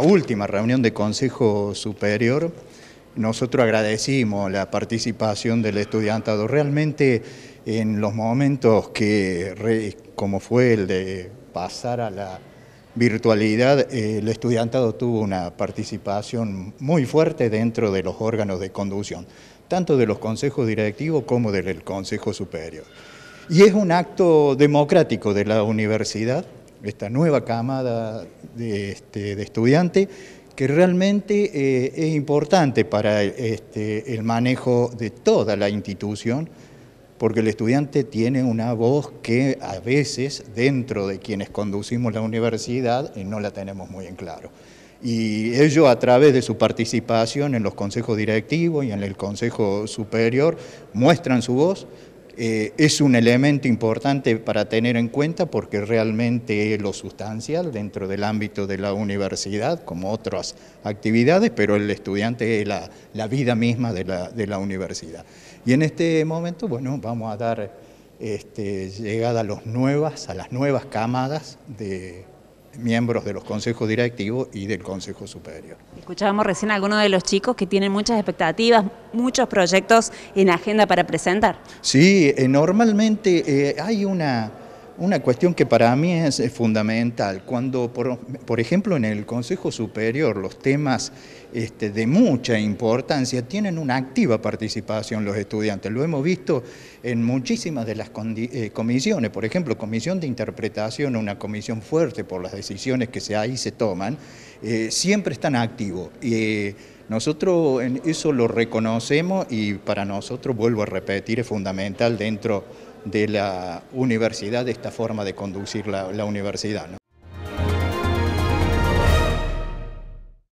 última reunión de Consejo Superior, nosotros agradecimos la participación del estudiantado. Realmente en los momentos que, como fue el de pasar a la virtualidad, el estudiantado tuvo una participación muy fuerte dentro de los órganos de conducción, tanto de los consejos directivos como del Consejo Superior. Y es un acto democrático de la universidad esta nueva camada de, este, estudiantes, que realmente eh, es importante para este, el manejo de toda la institución, porque el estudiante tiene una voz que a veces dentro de quienes conducimos la universidad eh, no la tenemos muy en claro. Y ellos a través de su participación en los consejos directivos y en el consejo superior muestran su voz, eh, es un elemento importante para tener en cuenta porque realmente es lo sustancial dentro del ámbito de la universidad, como otras actividades, pero el estudiante es la, vida misma de la, universidad. Y en este momento, bueno, vamos a dar este, llegada a, los nuevas, a las nuevas camadas de miembros de los consejos directivos y del Consejo Superior. Escuchábamos recién a algunos de los chicos que tienen muchas expectativas, muchos proyectos en agenda para presentar. Sí, eh, normalmente eh, hay una una cuestión que para mí es, fundamental. Cuando, por, ejemplo, en el Consejo Superior los temas este, de mucha importancia tienen una activa participación los estudiantes. Lo hemos visto en muchísimas de las eh, comisiones, por ejemplo, comisión de interpretación, una comisión fuerte por las decisiones que se, ahí se toman, eh, siempre están activos. y eh, nosotros en eso lo reconocemos y para nosotros, vuelvo a repetir, es fundamental dentro de la universidad, de esta forma de conducir la, universidad.